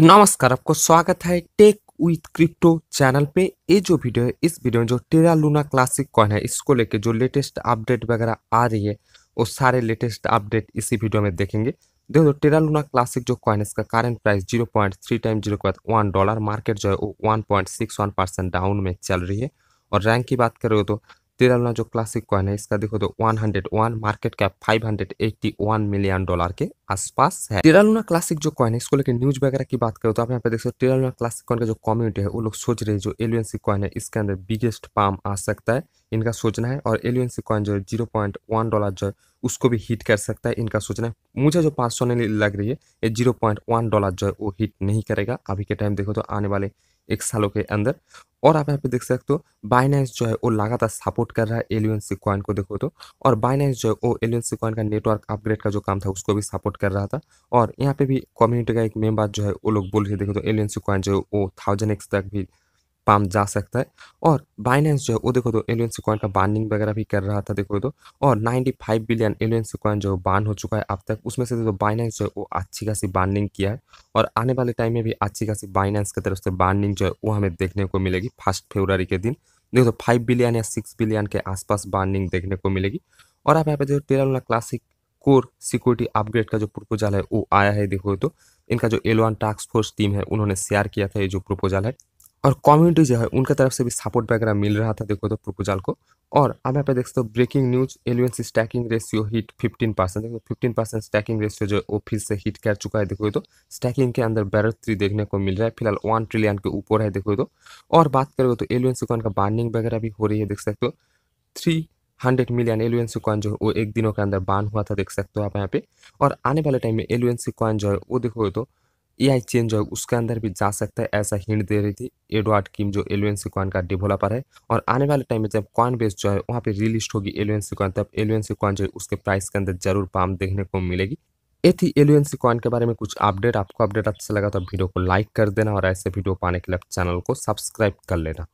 नमस्कार आपको स्वागत है टेक विथ क्रिप्टो चैनल पे ये जो वीडियो है इस वीडियो में जो टेरा लूना क्लासिक कॉइन है इसको लेके जो लेटेस्ट अपडेट वगैरह आ रही है वो सारे लेटेस्ट अपडेट इसी वीडियो में देखेंगे देखो तो टेरा लूना क्लासिक जो कॉइन है इसका current price zero point three time zero के वन डॉलर मार्केट जो है वो one point six one percent down में चल रही है और रैंक की बात करें तो तिरानवा जो क्लासिक कॉइन है इसका देखो तो 101 मार्केट कैप 581 मिलियन डॉलर के आसपास है तिरालुना क्लासिक जो कॉइन है इसको लेकर न्यूज वगैरह की बात करो तो आप यहाँ पे देख सकते हो तिरालुना क्लासिक कॉइन का जो कम्युनिटी है वो लोग सोच रहे हैं जो एलुएनसी कॉइन है इसके अंदर बिगेस्ट पाम आ सकता है इनका सोचना है और एलुएनसी कॉइन जो है जीरो पॉइंट वन डॉलर जो है उसको भी हिट कर सकता है इनका सोचना है मुझे जो पाँच सौ लग रही है ये जीरो पॉइंट वन डॉलर जो है वो हिट नहीं करेगा अभी के टाइम देखो तो आने वाले एक सालों के अंदर और आप यहाँ पे देख सकते हो बाइनेंस जो है वो लगातार सपोर्ट कर रहा है एलियंसी कॉइन को देखो तो और बाइनेंस जो है वो एलियंसी कॉइन का नेटवर्क अपग्रेड का जो काम था उसको भी सपोर्ट कर रहा था और यहाँ पे भी कम्युनिटी का एक मेंबर जो है वो लोग बोल रहे देखो तो एलियंसी कॉइन जो है वो थाउजेंड एक्स तक भी पाम जा सकता है और बाइनेंस जो है वो देखो तो एलियंसी कॉइन का बानिंग वगैरह भी कर रहा था देखो तो और 95 बिलियन एलियंसी कॉइन जो बान हो चुका है अब तक उसमें से देखो तो बाइनेंस जो है वो अच्छी खासी बानिंग किया है और आने वाले टाइम में भी अच्छी खासी बाइनेंस की तरफ से बानिंग जो है वो हमें देखने को मिलेगी फर्स्ट फेब्रवरी के दिन देखो तो फाइव बिलियन या सिक्स बिलियन के आसपास बानिंग देखने को मिलेगी और आप यहाँ पे देखो Terra classic core security upgrade का जो प्रपोजल है वो आया है देखो तो इनका जो एलवान टास्क फोर्स टीम है उन्होंने शेयर किया था ये जो प्रपोजल है और कम्युनिटी जो है उनका तरफ से भी सपोर्ट वगैरह मिल रहा था देखो तो प्रपोजल को और आप यहाँ पे देख सकते हो breaking news LUNC staking ratio hit 15 percent देखो फिफ्टीन परसेंट स्टैकिंग रेशियो जो वो फिर से हिट कर चुका है देखो तो स्टैकिंग के अंदर बढ़ोतरी देखने को मिल रहा है फिलहाल वन ट्रिलियन के ऊपर है देखो तो और बात करोगे तो एलियंस कॉइन का बार्निंग वगैरह भी हो रही है देख सकते हो three hundred million LUNC coin जो है वो एक दिनों के अंदर बान हुआ था देख सकते हो आप यहाँ पे और आने वाले टाइम में एलुएनसी कॉइन जो है वो देखोगे तो ए चेंज हो उसके अंदर भी जा सकता है ऐसा हिंट दे रही थी एडवर्ड किम जो एलुएनसी कॉइन का डेवलपर है और आने वाले टाइम में जब कॉइन बेस जो है वहाँ पे रिलिस्ट होगी एलुएनसी कॉइन तब एलुएनसी कॉइन जो है उसके प्राइस के अंदर जरूर पाम देखने को मिलेगी ये थी एलुएनसी कॉइन के बारे में कुछ अपडेट आपको अपडेट अच्छा लगा तो वीडियो को लाइक कर देना और ऐसे वीडियो पाने के लिए चैनल को सब्सक्राइब कर लेना